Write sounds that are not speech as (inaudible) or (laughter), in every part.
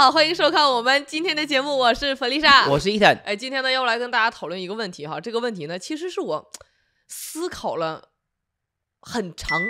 好，欢迎收看我们今天的节目，我是弗丽莎，我是伊坦。哎，今天呢要来跟大家讨论一个问题哈，这个问题呢其实是我思考了很长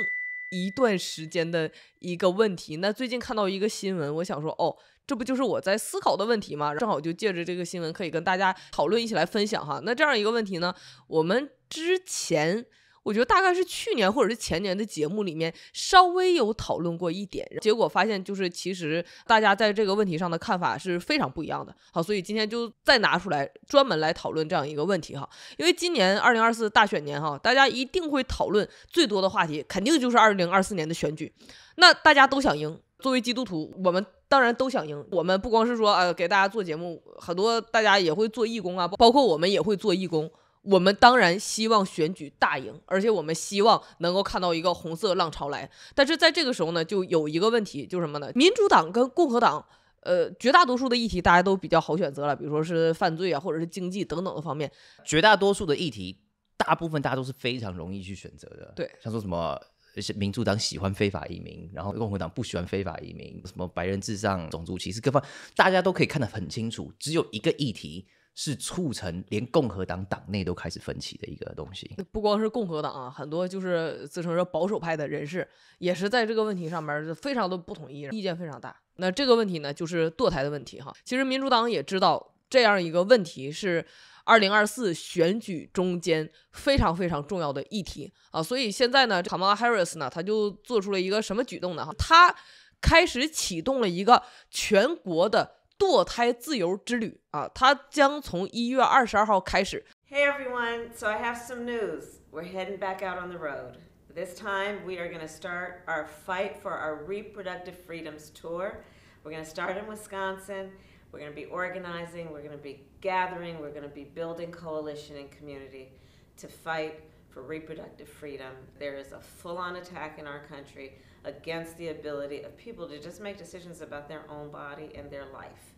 一段时间的一个问题。那最近看到一个新闻，我想说哦，这不就是我在思考的问题吗？正好就借着这个新闻，可以跟大家讨论一起来分享哈。那这样一个问题呢，我们之前。我觉得大概是去年或者是前年的节目里面稍微有讨论过一点，结果发现就是其实大家在这个问题上的看法是非常不一样的。好，所以今天就再拿出来专门来讨论这样一个问题哈，因为今年二零二四大选年哈，大家一定会讨论最多的话题，肯定就是二零二四年的选举。那大家都想赢，作为基督徒，我们当然都想赢。我们不光是说呃给大家做节目，很多大家也会做义工啊，包括我们也会做义工。我们当然希望选举大赢，而且我们希望能够看到一个红色浪潮来。但是在这个时候呢，就有一个问题，就是什么呢？民主党跟共和党，呃，绝大多数的议题大家都比较好选择了，比如说是犯罪啊，或者是经济等等的方面，绝大多数的议题，大部分大家都是非常容易去选择的。对，像说什么是民主党喜欢非法移民，然后共和党不喜欢非法移民，什么白人至上、种族歧视各方，大家都可以看得很清楚。只有一个议题。是促成连共和党党内都开始分歧的一个东西。不光是共和党啊，很多就是自称是保守派的人士，也是在这个问题上面非常的不统一，意见非常大。那这个问题呢，就是堕胎的问题哈。其实民主党也知道这样一个问题是二零二四选举中间非常非常重要的议题啊。所以现在呢，卡马拉·哈里斯呢，他就做出了一个什么举动呢？哈，他开始启动了一个全国的。堕胎自由之旅啊，它将从一月二十二号开始。Hey everyone, so I have some news. We're heading back out on the road. This time we are going to start our fight for our reproductive freedoms tour. We're going to start in Wisconsin. We're going to be organizing, we're going to be gathering, we're going to be building coalition and community to fight for reproductive freedom. There is a full on attack in our country against the ability of people to just make decisions about their own body and their life.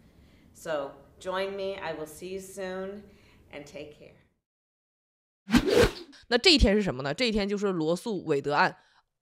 So join me. I will see you soon and take care. 那这一天是什么呢？这一天就是罗素韦德案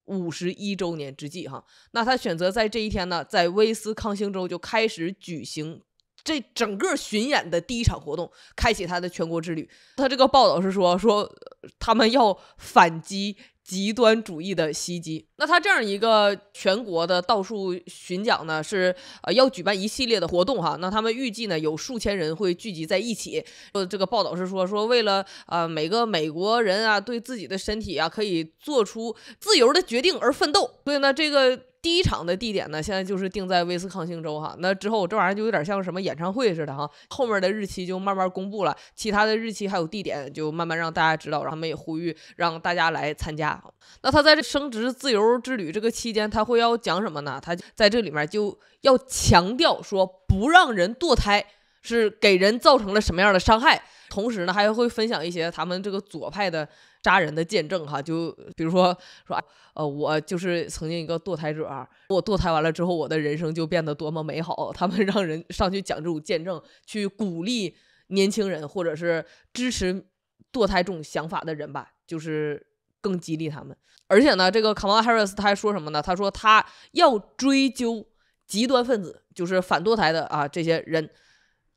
五十一周年之际哈。那他选择在这一天呢，在威斯康星州就开始举行这整个巡演的第一场活动，开启他的全国之旅。他这个报道是说，说他们要反击极端主义的袭击。那他这样一个全国的到处巡讲呢，是呃要举办一系列的活动哈。那他们预计呢，有数千人会聚集在一起。呃，这个报道是说，说为了呃每个美国人啊，对自己的身体啊可以做出自由的决定而奋斗。所以呢，这个。第一场的地点呢，现在就是定在威斯康星州哈。那之后这玩意儿就有点像什么演唱会似的哈。后面的日期就慢慢公布了，其他的日期还有地点就慢慢让大家知道，然后他们也呼吁让大家来参加。那他在这升职自由之旅这个期间，他会要讲什么呢？他在这里面就要强调说不让人堕胎是给人造成了什么样的伤害，同时呢还会分享一些他们这个左派的。扎人的见证哈，就比如说说呃，我就是曾经一个堕胎者，我堕胎完了之后，我的人生就变得多么美好。他们 (laughs) 让人上去讲这种见证，去鼓励年轻人或者是支持堕胎这种想法的人吧，就是更激励他们。而且呢，这个卡马哈瑞斯 Harris 他还说什么呢？他说他要追究极端分子，就是反堕胎的啊这些人，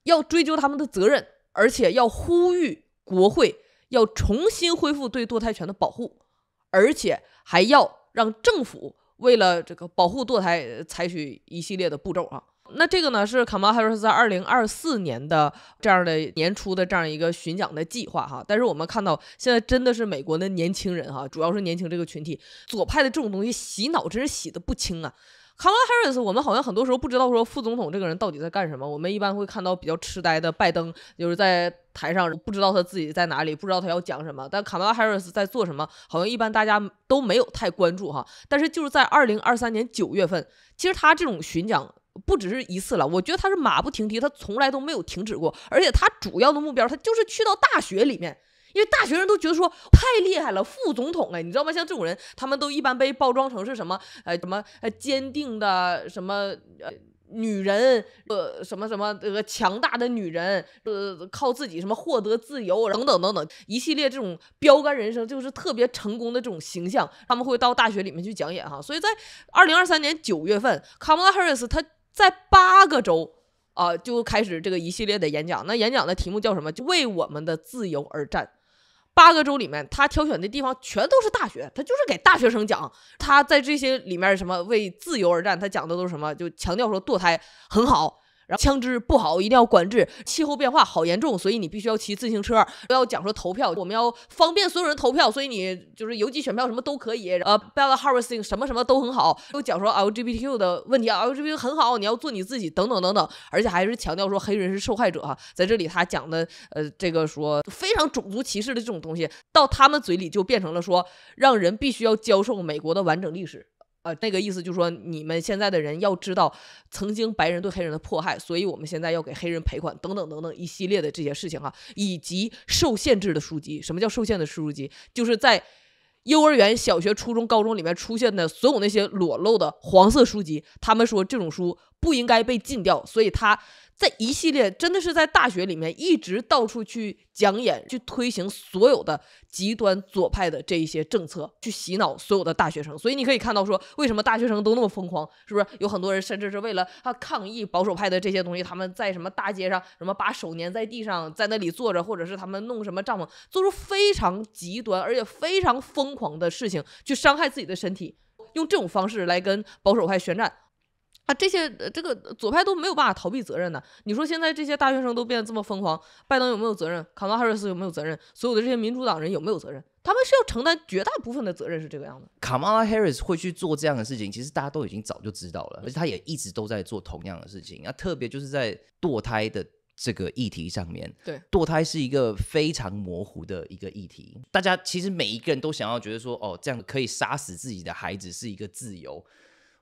要追究他们的责任，而且要呼吁国会。要重新恢复对堕胎权的保护，而且还要让政府为了这个保护堕胎，采取一系列的步骤啊。那这个呢是卡马哈罗斯在二零二四年的这样的年初的这样一个巡讲的计划哈。但是我们看到现在真的是美国的年轻人哈，主要是年轻这个群体，左派的这种东西洗脑真是洗的不轻啊。卡罗拉·哈里斯，我们好像很多时候不知道说副总统这个人到底在干什么。我们一般会看到比较痴呆的拜登，就是在台上不知道他自己在哪里，不知道他要讲什么。但卡罗拉·哈里斯在做什么，好像一般大家都没有太关注哈。但是就是在二零二三年九月份，其实他这种巡讲不只是一次了。我觉得他是马不停蹄，他从来都没有停止过。而且他主要的目标，他就是去到大学里面。因为大学生都觉得说太厉害了，副总统哎，你知道吗？像这种人，他们都一般被包装成是什么？呃，什么呃，坚定的什么呃。女人，呃，什么什么这个强大的女人，呃，靠自己什么获得自由等等等等，一系列这种标杆人生就是特别成功的这种形象，他们会到大学里面去讲演哈。所以在二零二三年九月份，卡马拉·哈里斯他在八个州啊就开始这个一系列的演讲。那演讲的题目叫什么？就为我们的自由而战。八个州里面，他挑选的地方全都是大学，他就是给大学生讲，他在这些里面什么为自由而战，他讲的都是什么，就强调说堕胎很好。然后枪支不好，一定要管制；气候变化好严重，所以你必须要骑自行车。要讲说投票，我们要方便所有人投票，所以你就是邮寄选票什么都可以。呃 b a l l e Harvesting 什么什么都很好。又讲说 LGBTQ 的问题，LGBTQ 很好，你要做你自己等等等等。而且还是强调说黑人是受害者哈，在这里他讲的呃这个说非常种族歧视的这种东西，到他们嘴里就变成了说让人必须要教授美国的完整历史。呃，那个意思就是说，你们现在的人要知道曾经白人对黑人的迫害，所以我们现在要给黑人赔款等等等等一系列的这些事情哈，以及受限制的书籍。什么叫受限制的书籍？就是在幼儿园、小学、初中、高中里面出现的所有那些裸露的黄色书籍。他们说这种书不应该被禁掉，所以他。在一系列真的是在大学里面一直到处去讲演，去推行所有的极端左派的这一些政策，去洗脑所有的大学生。所以你可以看到，说为什么大学生都那么疯狂，是不是有很多人甚至是为了他抗议保守派的这些东西，他们在什么大街上什么把手粘在地上，在那里坐着，或者是他们弄什么帐篷，做出非常极端而且非常疯狂的事情，去伤害自己的身体，用这种方式来跟保守派宣战。啊，这些这个左派都没有办法逃避责任的。你说现在这些大学生都变得这么疯狂，拜登有没有责任？卡纳拉哈里斯有没有责任？所有的这些民主党人有没有责任？他们是要承担绝大部分的责任，是这个样子。卡马拉哈里斯会去做这样的事情，其实大家都已经早就知道了，而且他也一直都在做同样的事情。那特别就是在堕胎的这个议题上面，对，堕胎是一个非常模糊的一个议题。大家其实每一个人都想要觉得说，哦，这样可以杀死自己的孩子是一个自由。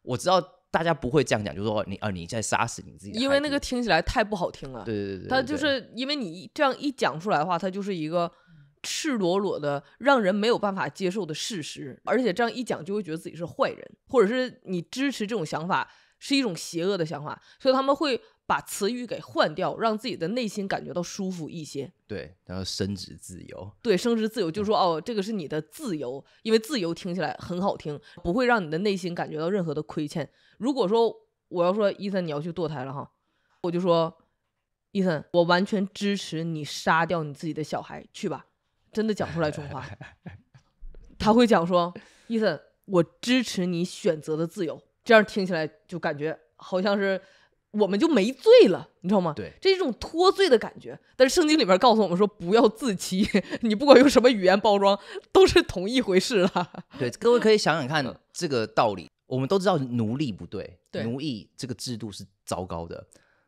我知道。大家不会这样讲，就说你啊你在杀死你自己，因为那个听起来太不好听了。对对对，他就是因为你这样一讲出来的话，他就是一个赤裸裸的让人没有办法接受的事实，而且这样一讲就会觉得自己是坏人，或者是你支持这种想法是一种邪恶的想法，所以他们会。把词语给换掉，让自己的内心感觉到舒服一些。对，然后生殖自由。对，生殖自由就是说，哦，这个是你的自由，因为自由听起来很好听，不会让你的内心感觉到任何的亏欠。如果说我要说伊森你要去堕胎了哈，我就说伊森，我完全支持你杀掉你自己的小孩，去吧，真的讲出来中华。(laughs) 他会讲说，伊森，我支持你选择的自由，这样听起来就感觉好像是。我们就没罪了，你知道吗？对，这是一种脱罪的感觉。但是圣经里边告诉我们说，不要自欺，(laughs) 你不管用什么语言包装，都是同一回事了。对，各位可以想想看这个道理。我们都知道奴隶不对，奴役这个制度是糟糕的。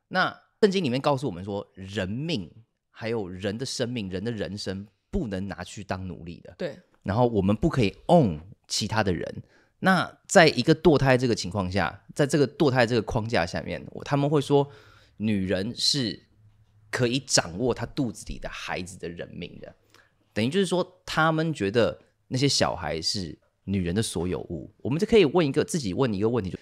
那圣经里面告诉我们说，人命还有人的生命、人的人生不能拿去当奴隶的。对，然后我们不可以 own 其他的人。那在一个堕胎这个情况下，在这个堕胎这个框架下面，他们会说，女人是可以掌握她肚子里的孩子的人命的，等于就是说，他们觉得那些小孩是女人的所有物。我们就可以问一个自己问一个问题，就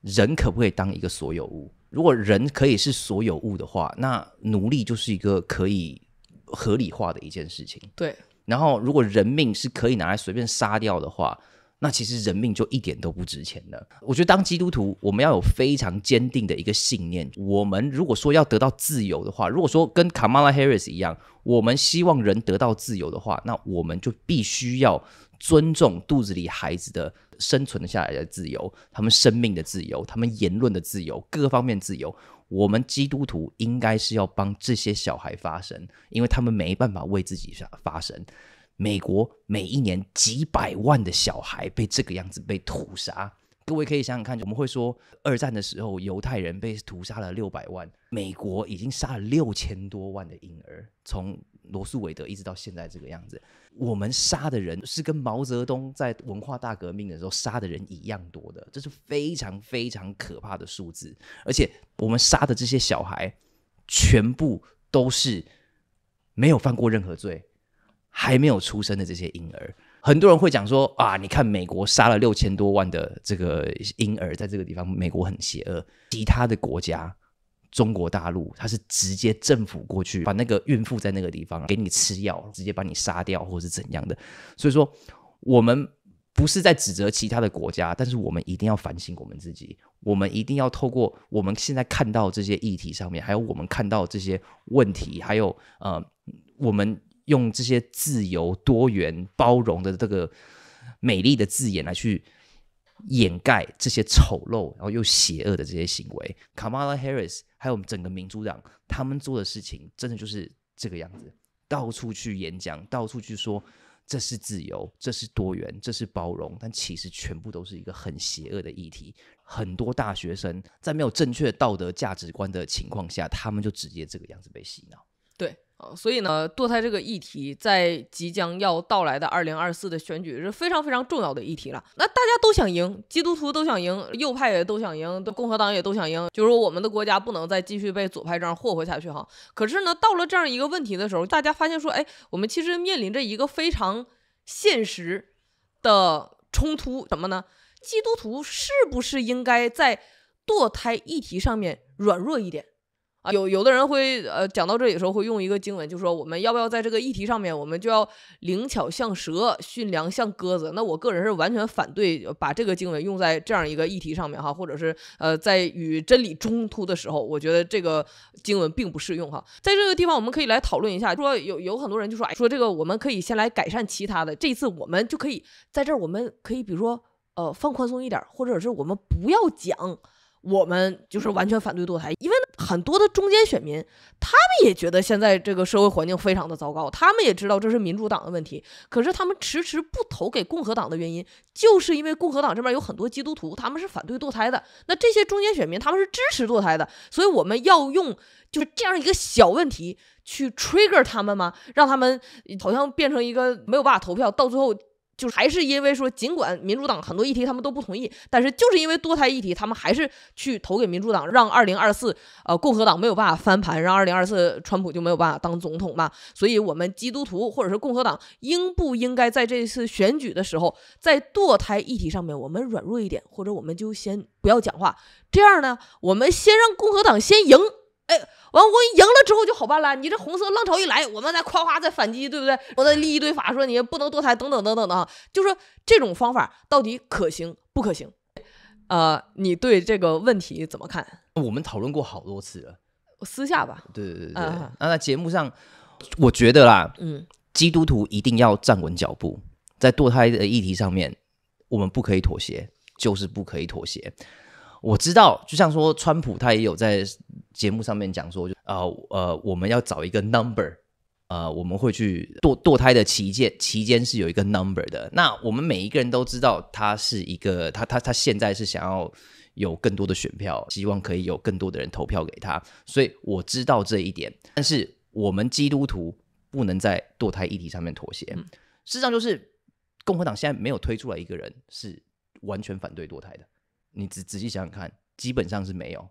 人可不可以当一个所有物？如果人可以是所有物的话，那奴隶就是一个可以合理化的一件事情。对。然后，如果人命是可以拿来随便杀掉的话。那其实人命就一点都不值钱了。我觉得当基督徒，我们要有非常坚定的一个信念：我们如果说要得到自由的话，如果说跟卡 a 拉·哈 i 斯一样，我们希望人得到自由的话，那我们就必须要尊重肚子里孩子的生存下来的自由，他们生命的自由，他们言论的自由，各方面自由。我们基督徒应该是要帮这些小孩发声，因为他们没办法为自己发声。美国每一年几百万的小孩被这个样子被屠杀，各位可以想想看，我们会说二战的时候犹太人被屠杀了六百万，美国已经杀了六千多万的婴儿，从罗素·韦德一直到现在这个样子，我们杀的人是跟毛泽东在文化大革命的时候杀的人一样多的，这是非常非常可怕的数字，而且我们杀的这些小孩全部都是没有犯过任何罪。还没有出生的这些婴儿，很多人会讲说啊，你看美国杀了六千多万的这个婴儿，在这个地方，美国很邪恶。其他的国家，中国大陆，它是直接政府过去，把那个孕妇在那个地方给你吃药，直接把你杀掉，或是怎样的。所以说，我们不是在指责其他的国家，但是我们一定要反省我们自己，我们一定要透过我们现在看到这些议题上面，还有我们看到这些问题，还有呃，我们。用这些自由、多元、包容的这个美丽的字眼来去掩盖这些丑陋，然后又邪恶的这些行为。卡 a 拉·哈里斯还有我们整个民主党，他们做的事情真的就是这个样子，到处去演讲，到处去说这是自由，这是多元，这是包容，但其实全部都是一个很邪恶的议题。很多大学生在没有正确道德价值观的情况下，他们就直接这个样子被洗脑。对。呃，所以呢，堕胎这个议题在即将要到来的二零二四的选举是非常非常重要的议题了。那大家都想赢，基督徒都想赢，右派也都想赢，共和党也都想赢，就是说我们的国家不能再继续被左派这样霍霍下去哈。可是呢，到了这样一个问题的时候，大家发现说，哎，我们其实面临着一个非常现实的冲突，什么呢？基督徒是不是应该在堕胎议题上面软弱一点？有有的人会呃讲到这里的时候，会用一个经文，就说我们要不要在这个议题上面，我们就要灵巧像蛇，驯良像鸽子。那我个人是完全反对把这个经文用在这样一个议题上面哈，或者是呃在与真理冲突的时候，我觉得这个经文并不适用哈。在这个地方，我们可以来讨论一下，说有有很多人就说，哎，说这个我们可以先来改善其他的，这次我们就可以在这儿，我们可以比如说呃放宽松一点，或者是我们不要讲。我们就是完全反对堕胎，因为很多的中间选民，他们也觉得现在这个社会环境非常的糟糕，他们也知道这是民主党的问题，可是他们迟迟不投给共和党的原因，就是因为共和党这边有很多基督徒，他们是反对堕胎的。那这些中间选民，他们是支持堕胎的，所以我们要用就是这样一个小问题去 trigger 他们吗？让他们好像变成一个没有办法投票，到最后。就还是因为说，尽管民主党很多议题他们都不同意，但是就是因为堕胎议题，他们还是去投给民主党，让二零二四呃共和党没有办法翻盘，让二零二四川普就没有办法当总统嘛。所以，我们基督徒或者是共和党，应不应该在这次选举的时候，在堕胎议题上面我们软弱一点，或者我们就先不要讲话，这样呢，我们先让共和党先赢。哎，完我赢了之后就好办了。你这红色浪潮一来，我们再夸夸再反击，对不对？我再立一堆法说你不能堕胎，等等等等等，就是这种方法到底可行不可行？呃，你对这个问题怎么看？我们讨论过好多次了，私下吧。对对对对。那在节目上，我觉得啦，嗯，基督徒一定要站稳脚步，在堕胎的议题上面，我们不可以妥协，就是不可以妥协。我知道，就像说川普他也有在。节目上面讲说，就啊呃，我们要找一个 number，呃，我们会去堕堕胎的期间期间是有一个 number 的。那我们每一个人都知道，他是一个，他他他现在是想要有更多的选票，希望可以有更多的人投票给他。所以我知道这一点，但是我们基督徒不能在堕胎议题上面妥协。事实上，就是共和党现在没有推出来一个人是完全反对堕胎的。你仔仔细想想看，基本上是没有。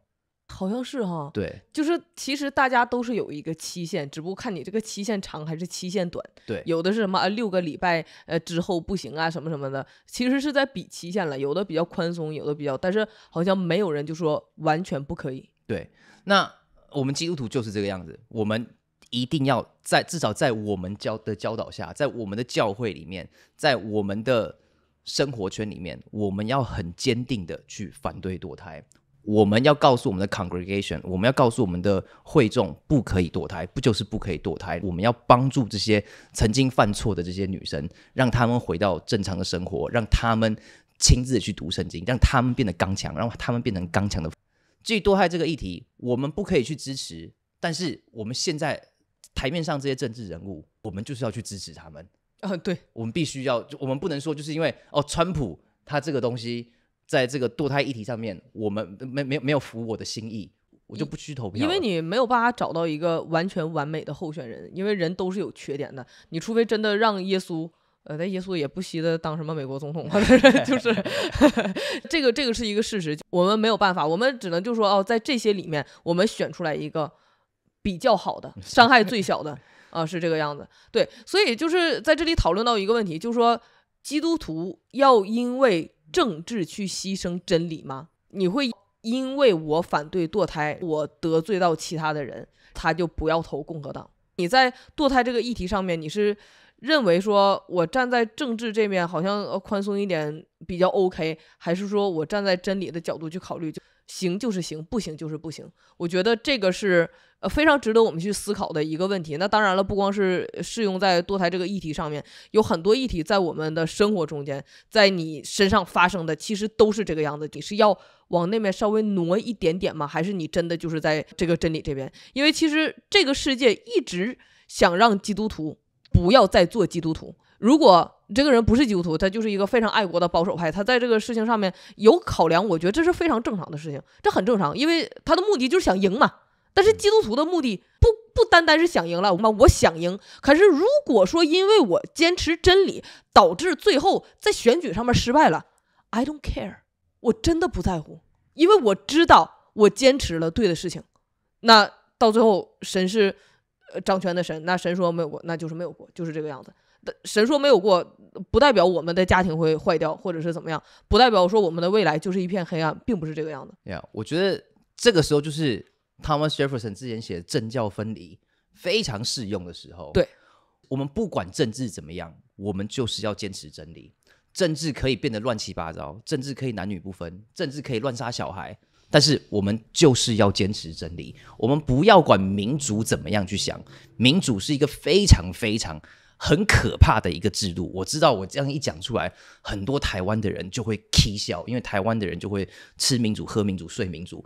好像是哈，对，就是其实大家都是有一个期限，只不过看你这个期限长还是期限短。对，有的是什么六个礼拜呃之后不行啊，什么什么的，其实是在比期限了。有的比较宽松，有的比较，但是好像没有人就说完全不可以。对，那我们基督徒就是这个样子，我们一定要在至少在我们教的教导下，在我们的教会里面，在我们的生活圈里面，我们要很坚定的去反对堕胎。我们要告诉我们的 congregation，我们要告诉我们的会众，不可以堕胎，不就是不可以堕胎？我们要帮助这些曾经犯错的这些女生，让他们回到正常的生活，让他们亲自去读圣经，让他们变得刚强，让他们变成刚强的。于堕胎这个议题，我们不可以去支持，但是我们现在台面上这些政治人物，我们就是要去支持他们啊！对，我们必须要，我们不能说就是因为哦，川普他这个东西。在这个堕胎议题上面，我们没没没有符我的心意，我就不去投票。因为你没有办法找到一个完全完美的候选人，因为人都是有缺点的。你除非真的让耶稣，呃，那耶稣也不惜的当什么美国总统 (laughs) 就是 (laughs) 这个这个是一个事实。我们没有办法，我们只能就说哦，在这些里面，我们选出来一个比较好的、(laughs) 伤害最小的啊，是这个样子。对，所以就是在这里讨论到一个问题，就是说基督徒要因为。政治去牺牲真理吗？你会因为我反对堕胎，我得罪到其他的人，他就不要投共和党？你在堕胎这个议题上面，你是认为说我站在政治这边好像宽松一点比较 OK，还是说我站在真理的角度去考虑，行就是行，不行就是不行？我觉得这个是。呃，非常值得我们去思考的一个问题。那当然了，不光是适用在堕胎这个议题上面，有很多议题在我们的生活中间，在你身上发生的，其实都是这个样子。你是要往那面稍微挪一点点吗？还是你真的就是在这个真理这边？因为其实这个世界一直想让基督徒不要再做基督徒。如果这个人不是基督徒，他就是一个非常爱国的保守派，他在这个事情上面有考量，我觉得这是非常正常的事情，这很正常，因为他的目的就是想赢嘛。但是基督徒的目的不不单单是想赢了，我们我想赢。可是如果说因为我坚持真理，导致最后在选举上面失败了，I don't care，我真的不在乎，因为我知道我坚持了对的事情。那到最后，神是呃掌权的神，那神说没有过，那就是没有过，就是这个样子。神说没有过，不代表我们的家庭会坏掉，或者是怎么样，不代表说我们的未来就是一片黑暗，并不是这个样子。呀，我觉得这个时候就是。Thomas Jefferson 之前写的政教分离非常适用的时候，对我们不管政治怎么样，我们就是要坚持真理。政治可以变得乱七八糟，政治可以男女不分，政治可以乱杀小孩，但是我们就是要坚持真理。我们不要管民主怎么样去想，民主是一个非常非常很可怕的一个制度。我知道，我这样一讲出来，很多台湾的人就会 k 笑，因为台湾的人就会吃民主、喝民主、睡民主。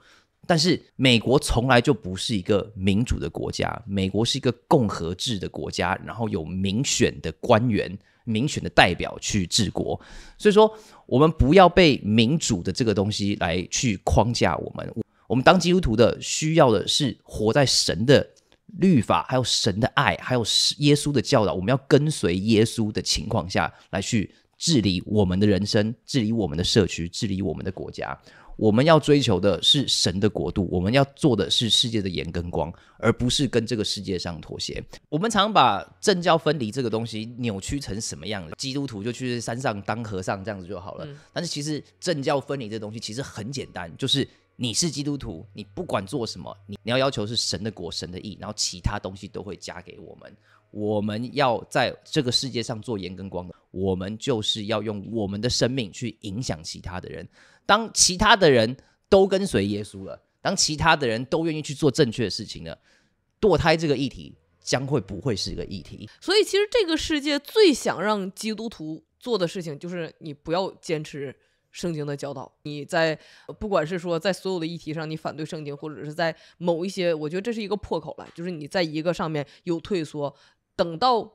但是美国从来就不是一个民主的国家，美国是一个共和制的国家，然后有民选的官员、民选的代表去治国。所以说，我们不要被民主的这个东西来去框架我们。我们当基督徒的需要的是活在神的律法，还有神的爱，还有耶稣的教导。我们要跟随耶稣的情况下来去治理我们的人生，治理我们的社区，治理我们的国家。我们要追求的是神的国度，我们要做的是世界的盐跟光，而不是跟这个世界上妥协。我们常把政教分离这个东西扭曲成什么样的？基督徒就去山上当和尚，这样子就好了。但是其实政教分离这东西其实很简单，就是你是基督徒，你不管做什么，你你要要求是神的国、神的意，然后其他东西都会加给我们。我们要在这个世界上做盐跟光，我们就是要用我们的生命去影响其他的人。当其他的人都跟随耶稣了，当其他的人都愿意去做正确的事情了，堕胎这个议题将会不会是一个议题？所以，其实这个世界最想让基督徒做的事情，就是你不要坚持圣经的教导。你在不管是说在所有的议题上，你反对圣经，或者是在某一些，我觉得这是一个破口了，就是你在一个上面有退缩。等到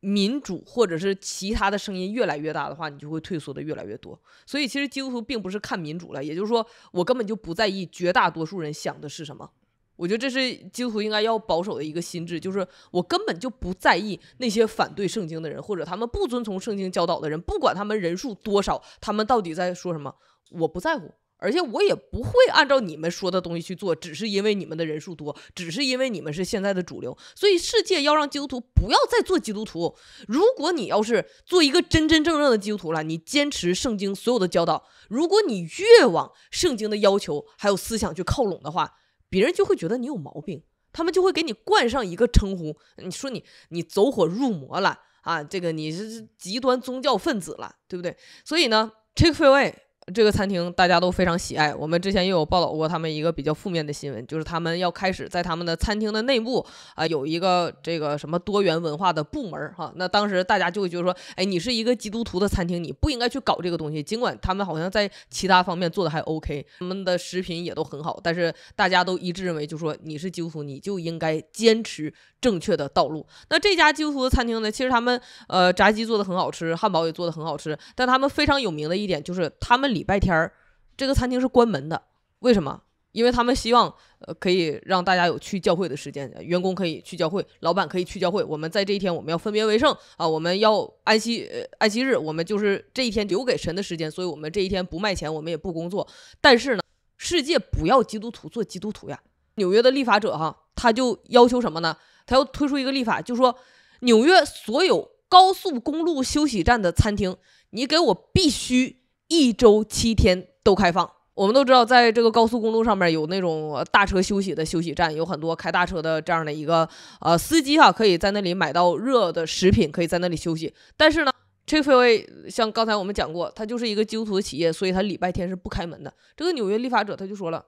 民主或者是其他的声音越来越大的话，你就会退缩的越来越多。所以，其实基督徒并不是看民主了，也就是说，我根本就不在意绝大多数人想的是什么。我觉得这是基督徒应该要保守的一个心智，就是我根本就不在意那些反对圣经的人，或者他们不遵从圣经教导的人，不管他们人数多少，他们到底在说什么，我不在乎。而且我也不会按照你们说的东西去做，只是因为你们的人数多，只是因为你们是现在的主流，所以世界要让基督徒不要再做基督徒。如果你要是做一个真真正正的基督徒了，你坚持圣经所有的教导，如果你越往圣经的要求还有思想去靠拢的话，别人就会觉得你有毛病，他们就会给你冠上一个称呼，你说你你走火入魔了啊，这个你是极端宗教分子了，对不对？所以呢，take it away。这个餐厅大家都非常喜爱。我们之前也有报道过他们一个比较负面的新闻，就是他们要开始在他们的餐厅的内部啊有一个这个什么多元文化的部门哈。那当时大家就觉得说，哎，你是一个基督徒的餐厅，你不应该去搞这个东西。尽管他们好像在其他方面做的还 OK，他们的食品也都很好，但是大家都一致认为，就说你是基督徒，你就应该坚持正确的道路。那这家基督徒的餐厅呢，其实他们呃炸鸡做的很好吃，汉堡也做的很好吃，但他们非常有名的一点就是他们里。礼拜天儿，这个餐厅是关门的。为什么？因为他们希望呃可以让大家有去教会的时间，员工可以去教会，老板可以去教会。我们在这一天，我们要分别为圣啊，我们要安息呃安息日，我们就是这一天留给神的时间，所以我们这一天不卖钱，我们也不工作。但是呢，世界不要基督徒做基督徒呀。纽约的立法者哈，他就要求什么呢？他要推出一个立法，就说纽约所有高速公路休息站的餐厅，你给我必须。一周七天都开放。我们都知道，在这个高速公路上面有那种大车休息的休息站，有很多开大车的这样的一个呃司机哈，可以在那里买到热的食品，可以在那里休息。但是呢，这个像刚才我们讲过，它就是一个基督徒企业，所以他礼拜天是不开门的。这个纽约立法者他就说了：“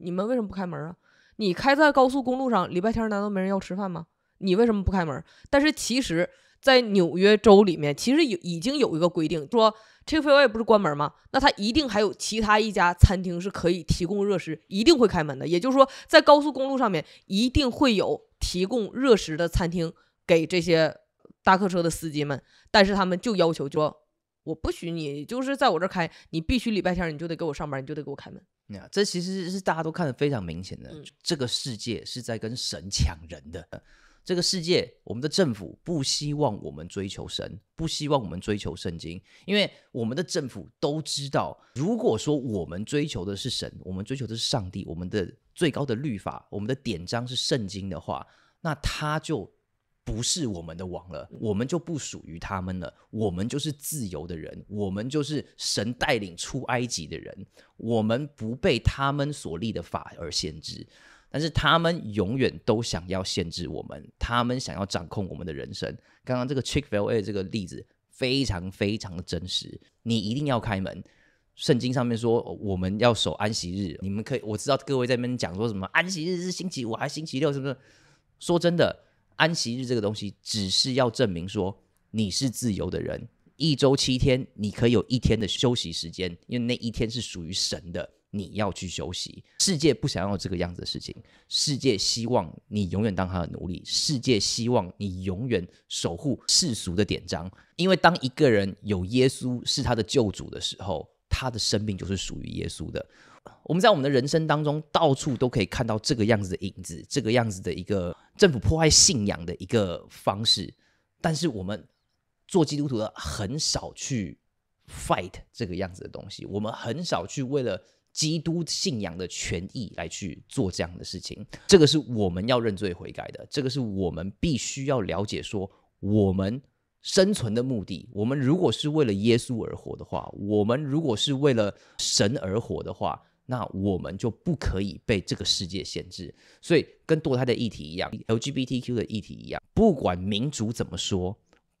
你们为什么不开门啊？你开在高速公路上，礼拜天难道没人要吃饭吗？你为什么不开门？”但是其实，在纽约州里面，其实有已经有一个规定说。这个分位不是关门吗？那他一定还有其他一家餐厅是可以提供热食，一定会开门的。也就是说，在高速公路上面，一定会有提供热食的餐厅给这些大客车的司机们。但是他们就要求说，我不许你，就是在我这开，你必须礼拜天你就得给我上班，你就得给我开门。这其实是大家都看得非常明显的，这个世界是在跟神抢人的。这个世界，我们的政府不希望我们追求神，不希望我们追求圣经，因为我们的政府都知道，如果说我们追求的是神，我们追求的是上帝，我们的最高的律法，我们的典章是圣经的话，那他就不是我们的王了，我们就不属于他们了，我们就是自由的人，我们就是神带领出埃及的人，我们不被他们所立的法而限制。但是他们永远都想要限制我们，他们想要掌控我们的人生。刚刚这个 Chick Fil A 这个例子非常非常的真实。你一定要开门。圣经上面说我们要守安息日，你们可以。我知道各位在那边讲说什么安息日是星期五还是星期六，是不是？说真的，安息日这个东西只是要证明说你是自由的人。一周七天，你可以有一天的休息时间，因为那一天是属于神的。你要去休息，世界不想要这个样子的事情。世界希望你永远当他的奴隶，世界希望你永远守护世俗的典章。因为当一个人有耶稣是他的救主的时候，他的生命就是属于耶稣的。我们在我们的人生当中，到处都可以看到这个样子的影子，这个样子的一个政府破坏信仰的一个方式。但是我们做基督徒的很少去 fight 这个样子的东西，我们很少去为了。基督信仰的权益来去做这样的事情，这个是我们要认罪悔改的，这个是我们必须要了解。说我们生存的目的，我们如果是为了耶稣而活的话，我们如果是为了神而活的话，那我们就不可以被这个世界限制。所以，跟堕胎的议题一样，LGBTQ 的议题一样，不管民主怎么说，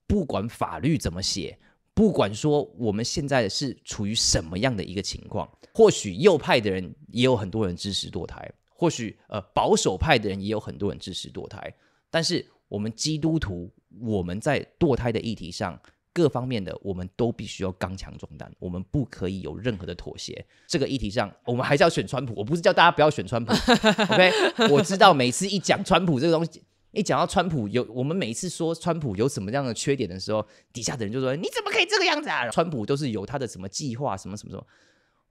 不管法律怎么写。不管说我们现在是处于什么样的一个情况，或许右派的人也有很多人支持堕胎，或许呃保守派的人也有很多人支持堕胎。但是我们基督徒，我们在堕胎的议题上各方面的，我们都必须要刚强中单，我们不可以有任何的妥协。这个议题上，我们还是要选川普。我不是叫大家不要选川普，OK？我知道每次一讲川普这个东西。一讲到川普有，我们每一次说川普有什么样的缺点的时候，底下的人就说你怎么可以这个样子啊？川普都是有他的什么计划，什么什么什么。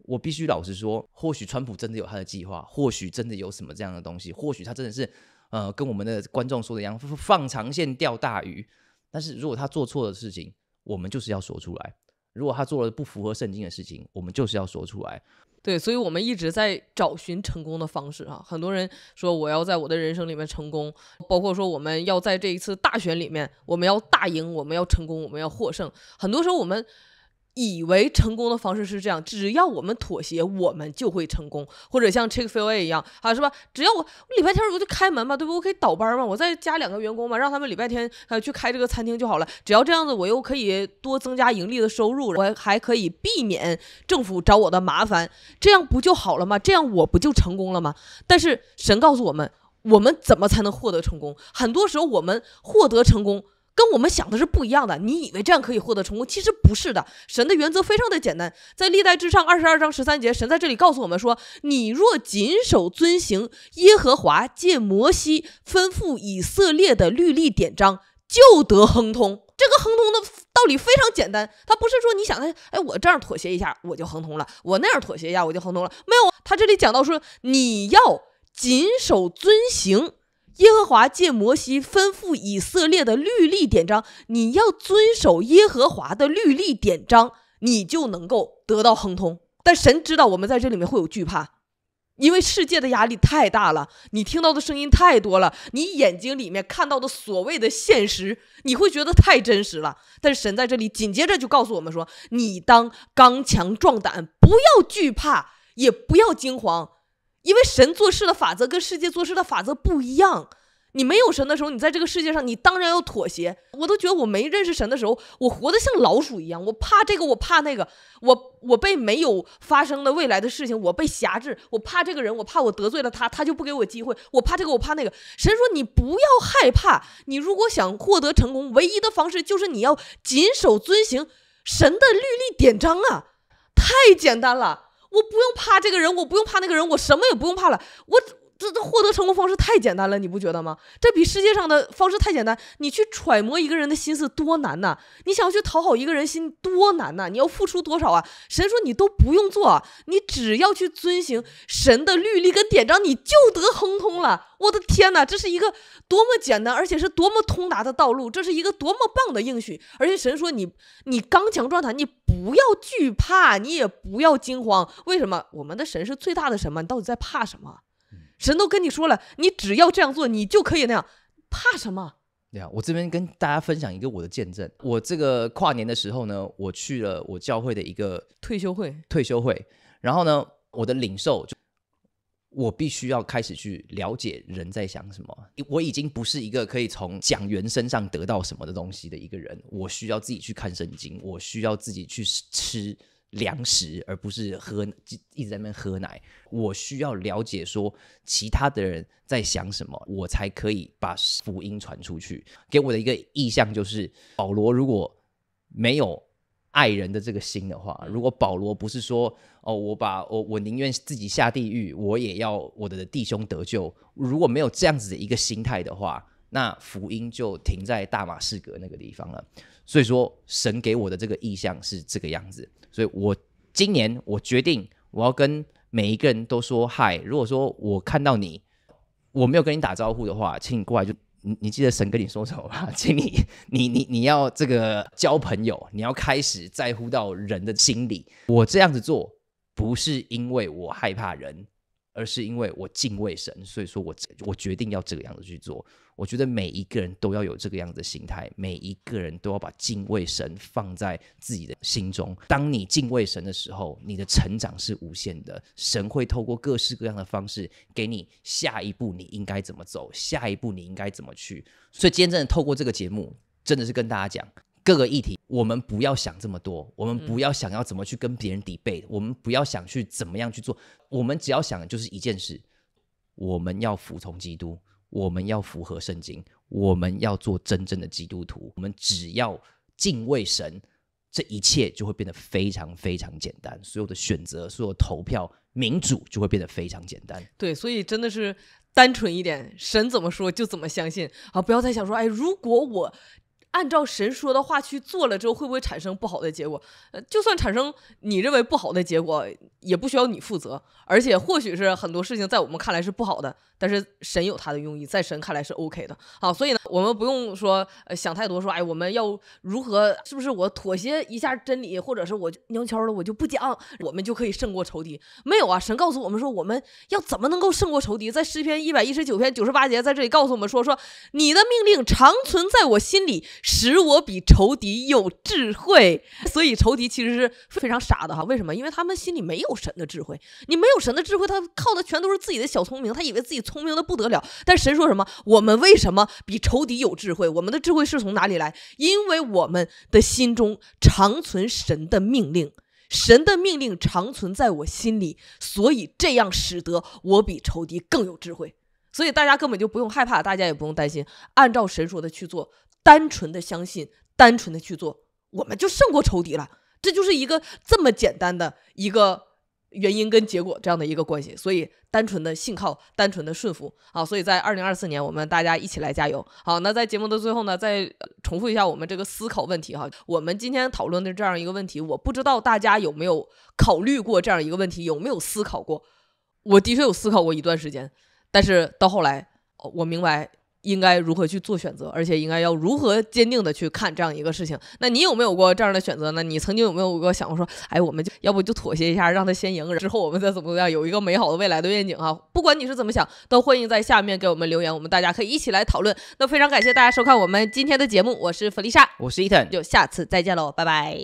我必须老实说，或许川普真的有他的计划，或许真的有什么这样的东西，或许他真的是呃跟我们的观众说的一样，放长线钓大鱼。但是如果他做错的事情，我们就是要说出来；如果他做了不符合圣经的事情，我们就是要说出来。对，所以我们一直在找寻成功的方式啊！很多人说我要在我的人生里面成功，包括说我们要在这一次大选里面，我们要大赢，我们要成功，我们要获胜。很多时候我们。以为成功的方式是这样，只要我们妥协，我们就会成功，或者像 Chick Fil A 一样，啊是吧？只要我礼拜天我就开门嘛，对不？我可以倒班嘛，我再加两个员工嘛，让他们礼拜天呃去开这个餐厅就好了。只要这样子，我又可以多增加盈利的收入，我还可以避免政府找我的麻烦，这样不就好了吗？这样我不就成功了吗？但是神告诉我们，我们怎么才能获得成功？很多时候我们获得成功。跟我们想的是不一样的。你以为这样可以获得成功，其实不是的。神的原则非常的简单，在历代之上二十二章十三节，神在这里告诉我们说：“你若谨守遵行耶和华借摩西吩咐以色列的律例典章，就得亨通。”这个亨通的道理非常简单，他不是说你想的，哎，我这样妥协一下我就亨通了，我那样妥协一下我就亨通了，没有。他这里讲到说，你要谨守遵行。耶和华借摩西吩咐以色列的律例典章，你要遵守耶和华的律例典章，你就能够得到亨通。但神知道我们在这里面会有惧怕，因为世界的压力太大了，你听到的声音太多了，你眼睛里面看到的所谓的现实，你会觉得太真实了。但是神在这里紧接着就告诉我们说：“你当刚强壮胆，不要惧怕，也不要惊慌。”因为神做事的法则跟世界做事的法则不一样。你没有神的时候，你在这个世界上，你当然要妥协。我都觉得我没认识神的时候，我活得像老鼠一样。我怕这个，我怕那个。我我被没有发生的未来的事情，我被辖制。我怕这个人，我怕我得罪了他，他就不给我机会。我怕这个，我怕那个。神说：“你不要害怕。你如果想获得成功，唯一的方式就是你要谨守遵行神的律例典章啊！太简单了。”我不用怕这个人，我不用怕那个人，我什么也不用怕了，我。这这获得成功方式太简单了，你不觉得吗？这比世界上的方式太简单。你去揣摩一个人的心思多难呐！你想要去讨好一个人心多难呐！你要付出多少啊？神说你都不用做，你只要去遵循神的律例跟典章，你就得亨通了。我的天哪，这是一个多么简单，而且是多么通达的道路，这是一个多么棒的应许。而且神说你你刚强壮胆，你不要惧怕，你也不要惊慌。为什么？我们的神是最大的神吗？你到底在怕什么？神都跟你说了，你只要这样做，你就可以那样，怕什么？对啊，我这边跟大家分享一个我的见证。我这个跨年的时候呢，我去了我教会的一个退休会，退休会。然后呢，我的领受就我必须要开始去了解人在想什么。我已经不是一个可以从讲员身上得到什么的东西的一个人，我需要自己去看圣经，我需要自己去吃。粮食，而不是喝一直在那边喝奶。我需要了解说其他的人在想什么，我才可以把福音传出去。给我的一个意向就是，保罗如果没有爱人的这个心的话，如果保罗不是说哦，我把我我宁愿自己下地狱，我也要我的弟兄得救。如果没有这样子的一个心态的话，那福音就停在大马士革那个地方了。所以说，神给我的这个意向是这个样子。所以我今年我决定我要跟每一个人都说嗨。如果说我看到你，我没有跟你打招呼的话，请你过来就你你记得神跟你说什么吗？请你你你你要这个交朋友，你要开始在乎到人的心理。我这样子做不是因为我害怕人。而是因为我敬畏神，所以说我我决定要这个样子去做。我觉得每一个人都要有这个样子的心态，每一个人都要把敬畏神放在自己的心中。当你敬畏神的时候，你的成长是无限的。神会透过各式各样的方式给你下一步你应该怎么走，下一步你应该怎么去。所以今天真的透过这个节目，真的是跟大家讲。各个议题，我们不要想这么多，我们不要想要怎么去跟别人 debate，我们不要想去怎么样去做，我们只要想的就是一件事，我们要服从基督，我们要符合圣经，我们要做真正的基督徒，我们只要敬畏神，这一切就会变得非常非常简单，所有的选择，所有投票，民主就会变得非常简单。对，所以真的是单纯一点，神怎么说就怎么相信啊！不要再想说，哎，如果我。按照神说的话去做了之后，会不会产生不好的结果？呃，就算产生你认为不好的结果，也不需要你负责。而且，或许是很多事情在我们看来是不好的，但是神有他的用意，在神看来是 OK 的。好，所以呢。我们不用说呃想太多，说哎，我们要如何？是不是我妥协一下真理，或者是我悄悄的我就不讲，我们就可以胜过仇敌？没有啊！神告诉我们说，我们要怎么能够胜过仇敌？在诗篇一百一十九篇九十八节在这里告诉我们说：说你的命令长存在我心里，使我比仇敌有智慧。所以仇敌其实是非常傻的哈！为什么？因为他们心里没有神的智慧。你没有神的智慧，他靠的全都是自己的小聪明，他以为自己聪明的不得了。但神说什么？我们为什么比仇？仇敌有智慧，我们的智慧是从哪里来？因为我们的心中长存神的命令，神的命令长存在我心里，所以这样使得我比仇敌更有智慧。所以大家根本就不用害怕，大家也不用担心，按照神说的去做，单纯的相信，单纯的去做，我们就胜过仇敌了。这就是一个这么简单的一个。原因跟结果这样的一个关系，所以单纯的信靠，单纯的顺服啊，所以在二零二四年，我们大家一起来加油。好，那在节目的最后呢，再重复一下我们这个思考问题哈。我们今天讨论的这样一个问题，我不知道大家有没有考虑过这样一个问题，有没有思考过？我的确有思考过一段时间，但是到后来，我明白。应该如何去做选择，而且应该要如何坚定的去看这样一个事情？那你有没有过这样的选择呢？你曾经有没有过想过说，哎，我们就要不就妥协一下，让他先赢，之后我们再怎么怎么样，有一个美好的未来的愿景啊？不管你是怎么想，都欢迎在下面给我们留言，我们大家可以一起来讨论。那非常感谢大家收看我们今天的节目，我是弗丽莎，我是伊藤，就下次再见喽，拜拜。